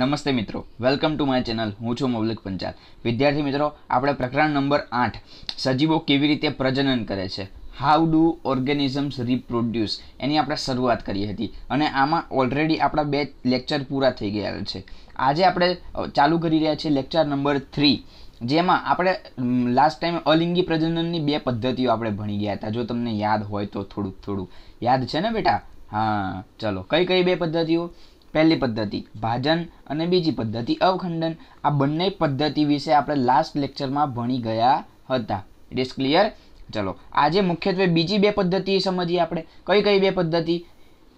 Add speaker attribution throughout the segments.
Speaker 1: નમસ્તે મિત્રો welcome to my channel હું છું મૌલિક પંચાલ વિદ્યાર્થી મિત્રો આપણે પ્રકરણ નંબર આઠ સજીવો કેવી રીતે પ્રજનન કરે છે હાઉ ડુ ઓર્ગેનિઝમ્સ રિપ્રોડ્યુસ એની આપણે શરૂઆત કરી હતી અને આમાં ઓલરેડી આપણા બે લેક્ચર પૂરા થઈ ગયા છે આજે આપણે ચાલુ કરી રહ્યા છીએ લેક્ચર નંબર થ્રી જેમાં આપણે લાસ્ટ ટાઈમ અલિંગી પ્રજનનની બે પદ્ધતિઓ આપણે ભણી ગયા હતા જો તમને યાદ હોય તો થોડુંક થોડું યાદ છે ને બેટા હા ચલો કઈ કઈ બે પદ્ધતિઓ પહેલી પદ્ધતિ ભાજન અને બીજી પદ્ધતિ અવખંડન આ બંને પદ્ધતિ વિશે આપણે લાસ્ટ લેક્ચરમાં ભણી ગયા હતા ઇટ ઇઝ ક્લિયર ચલો આજે મુખ્યત્વે બીજી બે પદ્ધતિ સમજીએ આપણે કઈ કઈ બે પદ્ધતિ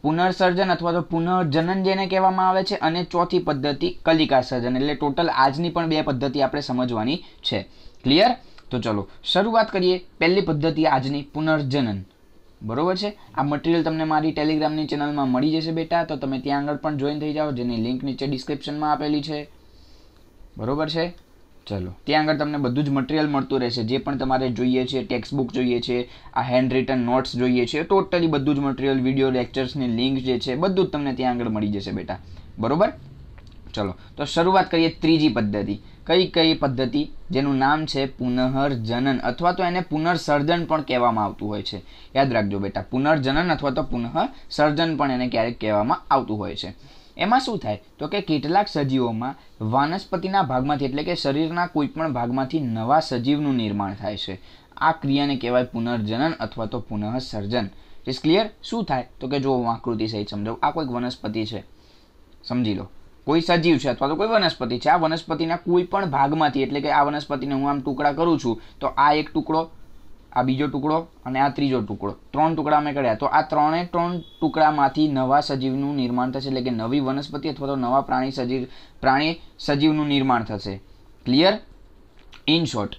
Speaker 1: પુનર્સર્જન અથવા તો પુનર્જનન જેને કહેવામાં આવે છે અને ચોથી પદ્ધતિ કલિકા સર્જન એટલે ટોટલ આજની પણ બે પદ્ધતિ આપણે સમજવાની છે ક્લિયર તો ચલો શરૂઆત કરીએ પહેલી પદ્ધતિ આજની પુનર્જનન બરોબર છે આ મટીરિયલ તમને મારી ટેલિગ્રામની ચેનલમાં મળી જશે બેટા તો તમે ત્યાં આગળ પણ જોઈન થઈ જાઓ જેની લિંક નીચે ડિસ્ક્રિપ્શનમાં આપેલી છે બરોબર છે ચલો ત્યાં આગળ તમને બધું જ મટીરિયલ મળતું રહેશે જે પણ તમારે જોઈએ છે ટેક્સ્ટ બુક જોઈએ છે આ હેન્ડ રિટર્ન નોટ્સ જોઈએ છે ટોટલી બધું જ મટીરિયલ વિડીયો લેક્ચર્સની લિંક જે છે બધું જ તમને ત્યાં આગળ મળી જશે બેટા બરોબર ચલો તો શરૂઆત કરીએ ત્રીજી પદ્ધતિ કઈ કઈ પદ્ધતિ જેનું નામ છે પુનઃજનન અથવા તો એને પુનર્સર્જન પણ કહેવામાં આવતું હોય છે યાદ રાખજો બેટા પુનર્જનન અથવા તો પુનઃસર્જન પણ એને ક્યારેક કહેવામાં આવતું હોય છે એમાં શું થાય તો કે કેટલાક સજીવોમાં વાનસ્પતિના ભાગમાંથી એટલે કે શરીરના કોઈપણ ભાગમાંથી નવા સજીવનું નિર્માણ થાય છે આ ક્રિયાને કહેવાય પુનર્જનન અથવા તો પુનઃસર્જન ઇસ ક્લિયર શું થાય તો કે જો હું આકૃતિ સહિત સમજાવું આ કોઈક વનસ્પતિ છે સમજી લો કોઈ સજીવ છે અથવા તો કોઈ વનસ્પતિ છે આ વનસ્પતિના કોઈ પણ ભાગમાંથી એટલે કે આ વનસ્પતિને હું આમ ટુકડા કરું છું તો આ એક ટુકડો આ બીજો ટુકડો અને આ ત્રીજો ટુકડો ત્રણ ટુકડા અમે કર્યા તો આ ત્રણે ત્રણ ટુકડામાંથી નવા સજીવનું નિર્માણ થશે એટલે કે નવી વનસ્પતિ અથવા તો નવા પ્રાણી સજીવ પ્રાણી સજીવનું નિર્માણ થશે ક્લિયર ઇન શોર્ટ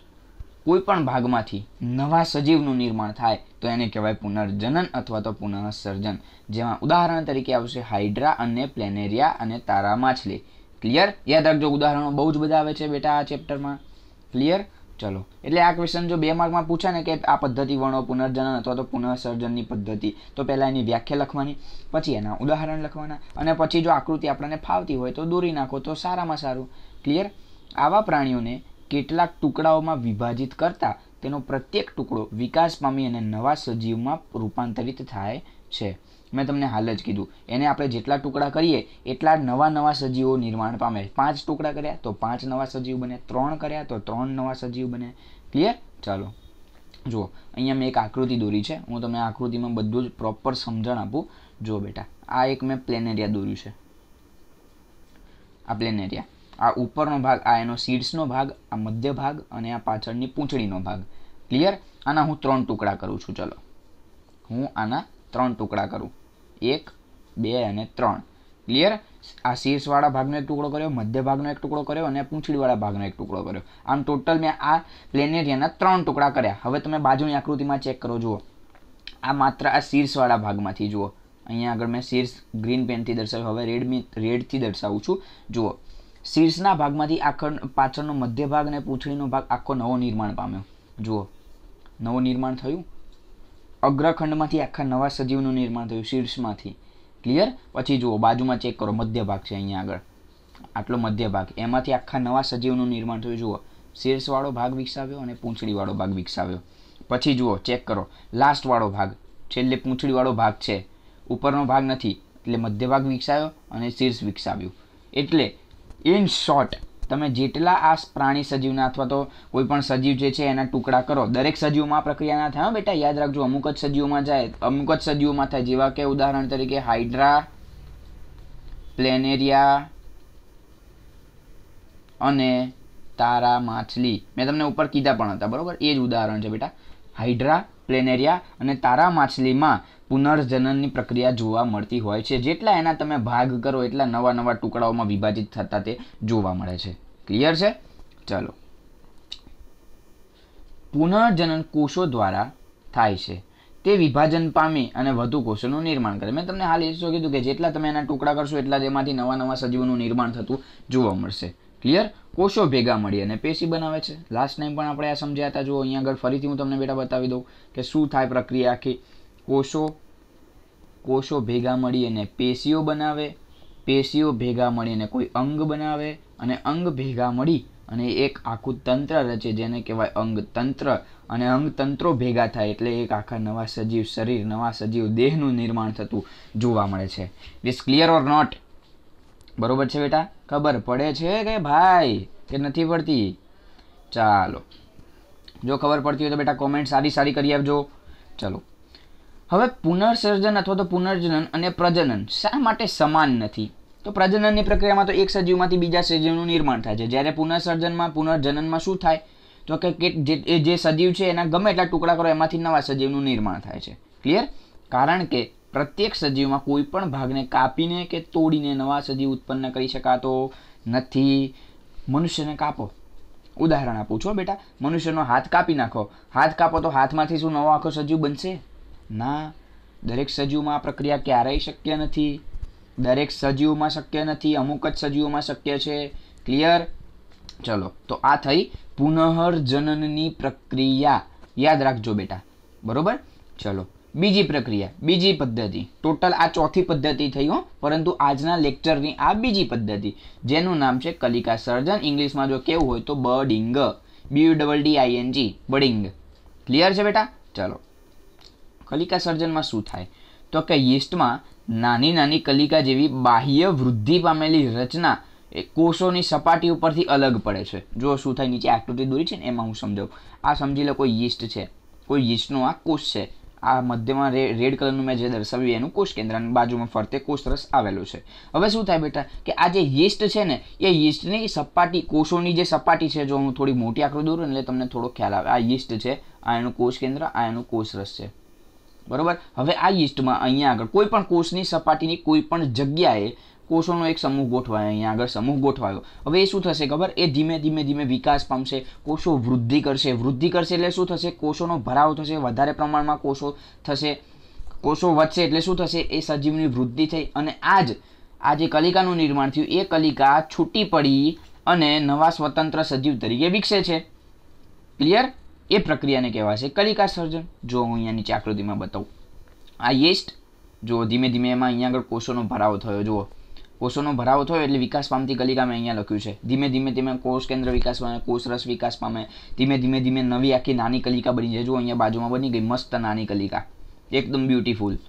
Speaker 1: કોઈ પણ ભાગમાંથી નવા સજીવનું નિર્માણ થાય તો એને કહેવાય પુનર્જનન અથવા તો પુનઃસર્જન જેમાં ઉદાહરણ તરીકે આવશે હાઇડ્રા અને પ્લેનેરિયા અને તારા માછલી ક્લિયર યાદ રાખજો ઉદાહરણો બહુ જ બધા આવે છે બેટા આ ચેપ્ટરમાં ક્લિયર ચલો એટલે આ ક્વેશ્ચન જો બે માર્કમાં પૂછે ને કે આ પદ્ધતિ વર્ણો પુનર્જનન અથવા તો પુનઃસર્જનની પદ્ધતિ તો પહેલાં એની વ્યાખ્યા લખવાની પછી એના ઉદાહરણ લખવાના અને પછી જો આકૃતિ આપણને ફાવતી હોય તો દોરી નાખો તો સારામાં સારું ક્લિયર આવા પ્રાણીઓને કેટલાક ટુકડાઓમાં વિભાજિત કરતાં તેનો પ્રત્યેક ટુકડો વિકાસ પામી અને નવા સજીવમાં રૂપાંતરિત થાય છે મેં તમને હાલ જ કીધું એને આપણે જેટલા ટુકડા કરીએ એટલા નવા નવા સજીવો નિર્માણ પામે પાંચ ટુકડા કર્યા તો પાંચ નવા સજીવ બને ત્રણ કર્યા તો ત્રણ નવા સજીવ બને ક્લિયર ચાલો જુઓ અહીંયા મેં એક આકૃતિ દોરી છે હું તમને આકૃતિમાં બધું જ પ્રોપર સમજણ આપું જુઓ બેટા આ એક મેં પ્લેન એરિયા દોર્યું છે આ પ્લેન એરિયા આ ઉપરનો ભાગ આ એનો સીડ્સનો ભાગ આ મધ્ય ભાગ અને આ પાછળની પૂંછડીનો ભાગ ક્લિયર આના હું ત્રણ ટુકડા કરું છું ચલો હું આના ત્રણ ટુકડા કરું એક બે અને ત્રણ ક્લિયર આ શીર્ષવાળા ભાગનો એક ટુકડો કર્યો મધ્ય ભાગનો એક ટુકડો કર્યો અને પૂંછડીવાળા ભાગનો એક ટુકડો કર્યો આમ ટોટલ મેં આ પ્લેનેરિયાના ત્રણ ટુકડા કર્યા હવે તમે બાજુની આકૃતિમાં ચેક કરો જુઓ આ માત્ર આ શીર્ષવાળા ભાગમાંથી જુઓ અહીંયા આગળ મેં શીર્ષ ગ્રીન પેનથી દર્શાવ્યું હવે રેડમી રેડથી દર્શાવું છું જુઓ શીર્ષના ભાગમાંથી આખળ પાછળનો મધ્ય ભાગ અને પૂંછડીનો ભાગ આખો નવો નિર્માણ પામ્યો જુઓ નવો નિર્માણ થયું અગ્રખંડમાંથી આખા નવા સજીવનું નિર્માણ થયું શીર્ષમાંથી ક્લિયર પછી જુઓ બાજુમાં ચેક કરો મધ્ય ભાગ છે અહીંયા આગળ આટલો મધ્ય ભાગ એમાંથી આખા નવા સજીવનું નિર્માણ થયું જુઓ શીર્ષવાળો ભાગ વિકસાવ્યો અને પૂંછડીવાળો ભાગ વિકસાવ્યો પછી જુઓ ચેક કરો લાસ્ટવાળો ભાગ છેલ્લે પૂંછડીવાળો ભાગ છે ઉપરનો ભાગ નથી એટલે મધ્ય ભાગ વિકસાવ્યો અને શીર્ષ વિકસાવ્યું એટલે ઇન શોર્ટ તમે જેટલા આ પ્રાણી સજીવના અથવા તો કોઈ પણ સજીવ જે છે એના ટુકડા કરો દરેક સજીવમાં પ્રક્રિયા ના થાય બેટા યાદ રાખજો અમુક જ સજીવોમાં જાય અમુક જ સજીવોમાં થાય જેવા કે ઉદાહરણ તરીકે હાઇડ્રા પ્લેનેરિયા અને તારા માછલી મેં તમને ઉપર કીધા પણ હતા બરાબર એ જ ઉદાહરણ છે બેટા હાઇડ્રા પ્લેનેરિયા અને તારા માછલીમાં પુનર્જનનની પ્રક્રિયા જોવા મળતી હોય છે જેટલા એના તમે ભાગ કરો એટલા નવા નવા ટુકડાઓમાં વિભાજિત થતા તે જોવા મળે છે ક્લિયર છે ચલો પુનર્જનન કોષો દ્વારા થાય છે તે વિભાજન પામી અને વધુ કોષોનું નિર્માણ કરે મેં તમને હાલ એ શું કીધું કે જેટલા તમે એના ટુકડા કરશો એટલા તેમાંથી નવા નવા સજીવોનું નિર્માણ થતું જોવા મળશે ક્લિયર કોષો ભેગા મળી અને પેશી બનાવે છે લાસ્ટ ટાઈમ પણ આપણે આ સમજ્યા હતા જો અહીંયા આગળ ફરીથી હું તમને બેટા બતાવી દઉં કે શું થાય પ્રક્રિયા આખી કોષો કોષો ભેગા મળી અને પેશીઓ બનાવે પેશીઓ ભેગા મળીને કોઈ અંગ બનાવે અને અંગ ભેગા મળી અને એક આખું તંત્ર રચે જેને કહેવાય અંગતંત્ર અને અંગતંત્રો ભેગા થાય એટલે એક આખા નવા સજીવ શરીર નવા સજીવ દેહનું નિર્માણ થતું જોવા મળે છે ઇઝ ક્લિયર ઓર નોટ બરોબર છે બેટા ખબર પડે છે કે ભાઈ કે નથી પડતી ચાલો જો ખબર પડતી હોય તો બેટા કોમેન્ટ સારી સારી કરી આપજો ચલો હવે પુનર્સર્જન અથવા તો પુનર્જનન અને પ્રજનન શા માટે સમાન નથી તો પ્રજનનની પ્રક્રિયામાં તો એક સજીવમાંથી બીજા સજીવનું નિર્માણ થાય છે જ્યારે પુનર્સર્જનમાં પુનર્જનનમાં શું થાય તો કે જે જે સજીવ છે એના ગમે એટલા ટુકડા કરો એમાંથી નવા સજીવનું નિર્માણ થાય છે ક્લિયર કારણ કે પ્રત્યેક સજીવમાં કોઈ પણ ભાગને કાપીને કે તોડીને નવા સજીવ ઉત્પન્ન કરી શકાતો નથી મનુષ્યને કાપો ઉદાહરણ આપું છું બેટા મનુષ્યનો હાથ કાપી નાખો હાથ કાપો તો હાથમાંથી શું નવો આખો સજીવ બનશે ના દરેક સજીવમાં આ પ્રક્રિયા ક્યારેય શક્ય નથી દરેક સજીવમાં શક્ય નથી અમુક જ સજીવોમાં શક્ય છે ક્લિયર ચલો તો આ થઈ પુનઃજનનની પ્રક્રિયા યાદ રાખજો બેટા બરોબર ચલો બીજી પ્રક્રિયા બીજી પદ્ધતિ ટોટલ આ ચોથી પદ્ધતિ થઈ હો પરંતુ આજના લેક્ચરની આ બીજી પદ્ધતિ જેનું નામ છે કલિકા સર્જન ઇંગ્લિશમાં જો કેવું હોય તો budding B double D I N G budding clear છે બેટા ચલો કલિકા સર્જનમાં શું થાય તો કે યીસ્ટમાં નાની નાની કલિકા જેવી બાહ્ય વૃદ્ધિ પામેલી રચના એ કોષોની સપાટી ઉપરથી અલગ પડે છે જો શું થાય નીચે આકૃતિ દોરી છે ને એમાં હું સમજાવું આ સમજી લો કોઈ યીસ્ટ છે કોઈ યીસ્ટનો આ કોષ છે આ મધ્યમાં રે રેડ કલરનું મેં જે દર્શાવ્યું એનું કોષ કેન્દ્ર અને બાજુમાં ફરતે કોષરસ આવેલું છે હવે શું થાય બેટા કે આ જે યીસ્ટ છે ને એ યીસ્ટની સપાટી કોષોની જે સપાટી છે જો હું થોડી મોટી આકૃતિ દોરું એટલે તમને થોડો ખ્યાલ આવે આ યીસ્ટ છે આ એનું કોષ કેન્દ્ર આ એનું કોષરસ છે બરાબર હવે આ યીસ્ટમાં અહીંયા આગળ કોઈ પણ કોષની સપાટીની કોઈ પણ જગ્યાએ કોષોનો એક સમૂહ ગોઠવાયો અહીંયા આગળ સમૂહ ગોઠવાયો હવે એ શું થશે ખબર એ ધીમે ધીમે ધીમે વિકાસ પામશે કોષો વૃદ્ધિ કરશે વૃદ્ધિ કરશે એટલે શું થશે કોષોનો ભરાવ થશે વધારે પ્રમાણમાં કોષો થશે કોષો વધશે એટલે શું થશે એ સજીવની વૃદ્ધિ થઈ અને આ જ આ જે કલિકાનું નિર્માણ થયું એ કલિકા છૂટી પડી અને નવા સ્વતંત્ર સજીવ તરીકે વિકસે છે ક્લિયર એ પ્રક્રિયાને કહેવાશે કલિકા સર્જન જો હું અહીંયા નીચે આકૃતિમાં બતાવું આ યીસ્ટ જો ધીમે ધીમે એમાં અહીંયા આગળ કોષોનો ભરાવો થયો જુઓ કોષોનો ભરાવો થયો એટલે વિકાસ પામતી કલિકા મેં અહીંયા લખ્યું છે ધીમે ધીમે ધીમે કોષ કેન્દ્ર વિકાસ પામે કોષ રસ વિકાસ પામે ધીમે ધીમે ધીમે નવી આખી નાની કલિકા બની જાય જો અહીંયા બાજુમાં બની ગઈ મસ્ત નાની કલિકા એકદમ બ્યુટીફુલ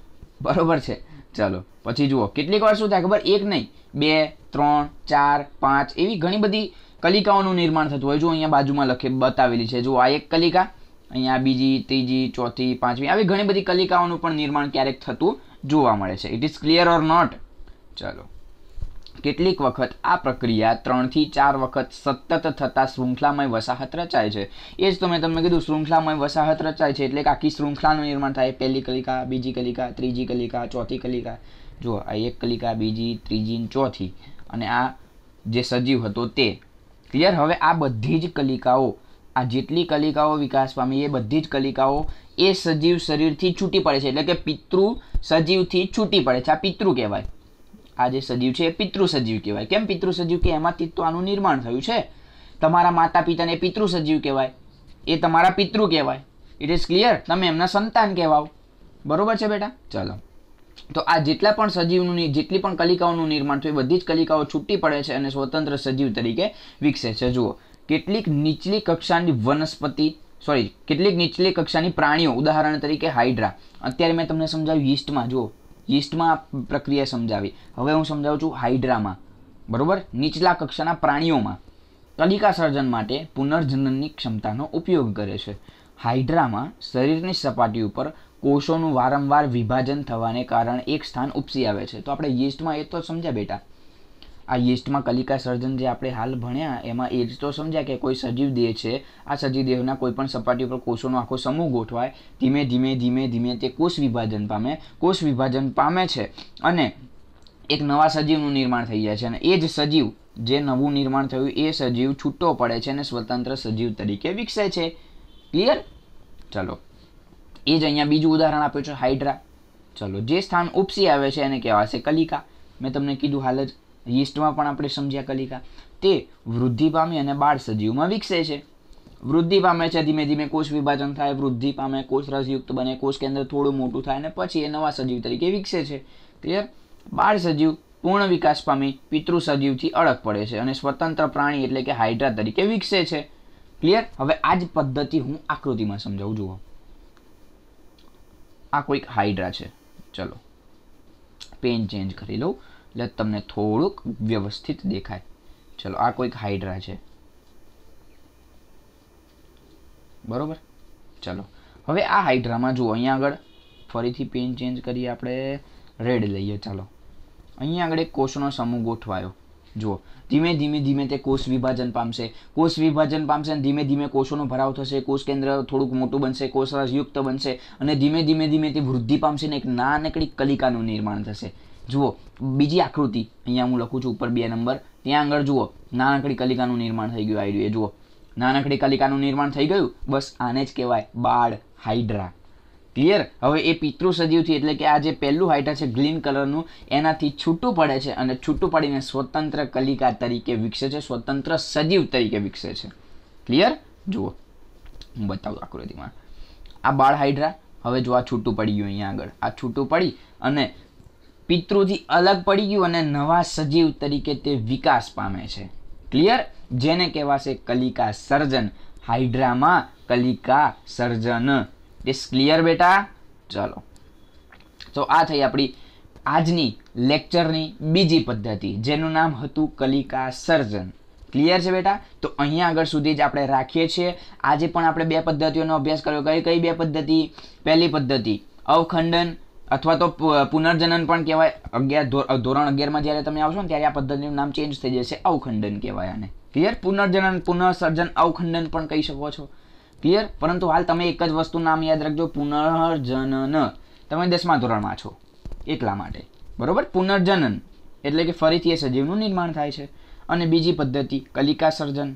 Speaker 1: બરોબર છે ચાલો પછી જુઓ કેટલીક વાર શું થાય ખબર એક નહીં બે ત્રણ ચાર પાંચ એવી ઘણી બધી કલિકાઓનું નિર્માણ થતું હોય જો અહીંયા બાજુમાં લખે બતાવેલી છે જો આ એક કલિકા અહીંયા બીજી ત્રીજી ચોથી પાંચમી આવી ઘણી બધી કલિકાઓનું પણ નિર્માણ ક્યારેક થતું જોવા મળે છે it is clear or not ચલો કેટલીક વખત આ પ્રક્રિયા ત્રણથી ચાર વખત સતત થતાં શૃંખલામય વસાહત રચાય છે એ જ તો મેં તમને કીધું શૃંખલામય વસાહત રચાય છે એટલે કે આખી શૃંખલાનું નિર્માણ થાય પહેલી કલિકા બીજી કલિકા ત્રીજી કલિકા ચોથી કલિકા જુઓ આ એક કલિકા બીજી ત્રીજી ચોથી અને આ જે સજીવ હતો તે ક્લિયર હવે આ બધી જ કલિકાઓ આ જેટલી કલિકાઓ વિકાસ પામી એ બધી જ કલિકાઓ એ સજીવ શરીરથી છૂટી પડે છે એટલે કે પિતૃ સજીવથી છૂટી પડે છે આ પિતૃ કહેવાય આ જે સજીવ છે એ પિતૃ સજીવ કહેવાય કેમ પિતૃ સજીવ કે એમાંથી તો આનું નિર્માણ થયું છે તમારા માતા પિતાને પિતૃ સજીવ કહેવાય એ તમારા પિતૃ કહેવાય ઇટ ઇઝ ક્લિયર તમે એમના સંતાન કહેવાઓ બરાબર છે બેટા ચાલો તો આ જેટલા પણ સજીવનું જેટલી પણ કલિકાઓનું નિર્માણ થયું બધી જ કલિકાઓ છૂટી પડે છે અને સ્વતંત્ર સજીવ તરીકે વિકસે છે જુઓ કેટલીક નીચલી કક્ષાની વનસ્પતિ સોરી કેટલીક નીચલી કક્ષાની પ્રાણીઓ ઉદાહરણ તરીકે હાઇડ્રા અત્યારે મેં તમને સમજાવ્યું ઈસ્ટમાં જુઓ યીસ્ટમાં આ પ્રક્રિયા સમજાવી હવે હું સમજાવું છું હાઇડ્રામાં બરાબર નીચલા કક્ષાના પ્રાણીઓમાં કલિકા સર્જન માટે પુનર્જનનની ક્ષમતાનો ઉપયોગ કરે છે હાઇડ્રામાં શરીરની સપાટી ઉપર કોષોનું વારંવાર વિભાજન થવાને કારણે એક સ્થાન ઉપસી આવે છે તો આપણે યીસ્ટમાં એ તો સમજ્યા બેટા આ યીસ્ટમાં કલિકા સર્જન જે આપણે હાલ ભણ્યા એમાં એ જ તો સમજ્યા કે કોઈ સજીવ દેહ છે આ સજીવ દેહના કોઈપણ સપાટી ઉપર કોષોનો આખો સમૂહ ગોઠવાય ધીમે ધીમે ધીમે ધીમે તે કોષ વિભાજન પામે કોષ વિભાજન પામે છે અને એક નવા સજીવનું નિર્માણ થઈ જાય છે અને એ જ સજીવ જે નવું નિર્માણ થયું એ સજીવ છૂટો પડે છે અને સ્વતંત્ર સજીવ તરીકે વિકસે છે ક્લિયર ચલો એ જ અહીંયા બીજું ઉદાહરણ આપ્યું છે હાઇડ્રા ચલો જે સ્થાન ઉપસી આવે છે એને કહેવાશે કલિકા મેં તમને કીધું હાલ જ યીસ્ટમાં પણ આપણે સમજ્યા કલિકા તે વૃદ્ધિ પામી અને બાળ સજીવમાં વિકસે છે વૃદ્ધિ પામે છે ધીમે ધીમે કોષ વિભાજન થાય વૃદ્ધિ પામે કોષ રસયુક્ત બને કોષ કેન્દ્ર થોડું મોટું થાય અને પછી એ નવા સજીવ તરીકે વિકસે છે ક્લિયર બાળ સજીવ પૂર્ણ વિકાસ પામી પિતૃ સજીવથી અળગ પડે છે અને સ્વતંત્ર પ્રાણી એટલે કે હાઇડ્રા તરીકે વિકસે છે ક્લિયર હવે આ જ પદ્ધતિ હું આકૃતિમાં સમજાવું જુઓ આ કોઈક હાઇડ્રા છે ચલો પેન ચેન્જ કરી લઉં એટલે તમને થોડુંક વ્યવસ્થિત દેખાય ચલો આ કોઈક હાઇડ્રા છે બરોબર ચલો હવે આ હાઈડ્રામાં જુઓ અહીંયા આગળ ફરીથી પેન ચેન્જ કરીએ આપણે રેડ લઈએ ચાલો અહીંયા આગળ એક કોષોનો સમૂહ ગોઠવાયો જુઓ ધીમે ધીમે ધીમે તે કોષ વિભાજન પામશે કોષ વિભાજન પામશે અને ધીમે ધીમે કોષોનો ભરાવ થશે કોષ કેન્દ્ર થોડુંક મોટું બનશે કોષરસયુક્ત બનશે અને ધીમે ધીમે ધીમે તે વૃદ્ધિ પામશે ને એક નાનકડી કલિકાનું નિર્માણ થશે જુઓ બીજી આકૃતિ અહીંયા હું લખું છું ઉપર બે નંબર ત્યાં આગળ જુઓ નાનકડી કલિકાનું નિર્માણ થઈ ગયું આઈડિયું જુઓ નાનકડી કલિકાનું નિર્માણ થઈ ગયું બસ આને જ કહેવાય બાળ હાઈડ્રા ક્લિયર હવે એ પિતૃ સજીવથી એટલે કે આ જે પહેલું હાઇડ્રા છે ગ્રીન કલરનું એનાથી છૂટું પડે છે અને છૂટું પડીને સ્વતંત્ર કલિકા તરીકે વિકસે છે સ્વતંત્ર સજીવ તરીકે વિકસે છે ક્લિયર જુઓ હું બતાવું આકૃતિમાં આ બાળ હાઇડ્રા હવે જો આ છૂટું પડી ગયું અહીંયા આગળ આ છૂટું પડી અને પિતૃથી અલગ પડી ગયું અને નવા સજીવ તરીકે તે વિકાસ પામે છે ક્લિયર જેને કહેવાશે કલિકા સર્જન હાઇડ્રામાં કલિકા સર્જન ઇટ ક્લિયર બેટા ચલો તો આ થઈ આપણી આજની લેક્ચરની બીજી પદ્ધતિ જેનું નામ હતું કલિકા સર્જન ક્લિયર છે બેટા તો અહીંયા આગળ સુધી જ આપણે રાખીએ છીએ આજે પણ આપણે બે પદ્ધતિઓનો અભ્યાસ કર્યો કઈ કઈ બે પદ્ધતિ પહેલી પદ્ધતિ અવખંડન અથવા તો પુનર્જનન પણ કહેવાય અગિયાર ધોરણ અગિયારમાં જ્યારે તમે આવશો ને ત્યારે આ પદ્ધતિનું નામ ચેન્જ થઈ જશે અવખંડન કહેવાય આને ક્લિયર પુનર્જનન પુનઃસર્જન અવખંડન પણ કહી શકો છો ક્લિયર પરંતુ હાલ તમે એક જ વસ્તુ નામ યાદ રાખજો પુનર્જનન તમે દસમા ધોરણમાં છો એકલા માટે બરોબર પુનર્જનન એટલે કે ફરીથી એ સજીવનું નિર્માણ થાય છે અને બીજી પદ્ધતિ કલિકા સર્જન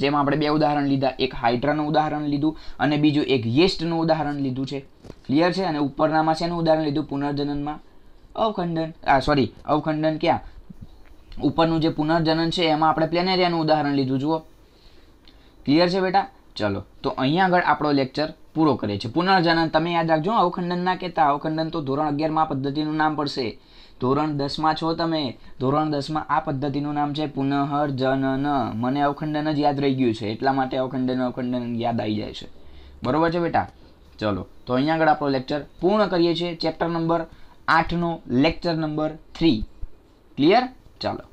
Speaker 1: જેમાં આપણે બે ઉદાહરણ લીધા એક હાઇડ્રાનું ઉદાહરણ લીધું અને બીજું એક યેસ્ટનું ઉદાહરણ લીધું છે ક્લિયર છે અને ઉપરનામાં શેનું ઉદાહરણ લીધું પુનર્જનનમાં અવખંડન આ સોરી અવખંડન ક્યાં ઉપરનું જે પુનર્જનન છે એમાં આપણે પ્લેનેરિયાનું ઉદાહરણ લીધું જુઓ ક્લિયર છે બેટા ચલો તો અહીંયા આગળ આપણો લેક્ચર પૂરો કરે છે પુનર્જનન તમે યાદ રાખજો અવખંડન કહેતા અવખંડન તો ધોરણ અગિયારમાં પદ્ધતિનું નામ પડશે ધોરણ દસમાં છો તમે ધોરણ દસમાં આ પદ્ધતિનું નામ છે પુનઃજનન મને અવખંડન જ યાદ રહી ગયું છે એટલા માટે અવખંડન અવખંડન યાદ આવી જાય છે બરોબર છે બેટા ચલો તો અહીંયા આગળ આપણો લેક્ચર પૂર્ણ કરીએ છીએ ચેપ્ટર નંબર આઠનો લેક્ચર નંબર થ્રી ક્લિયર ચાલો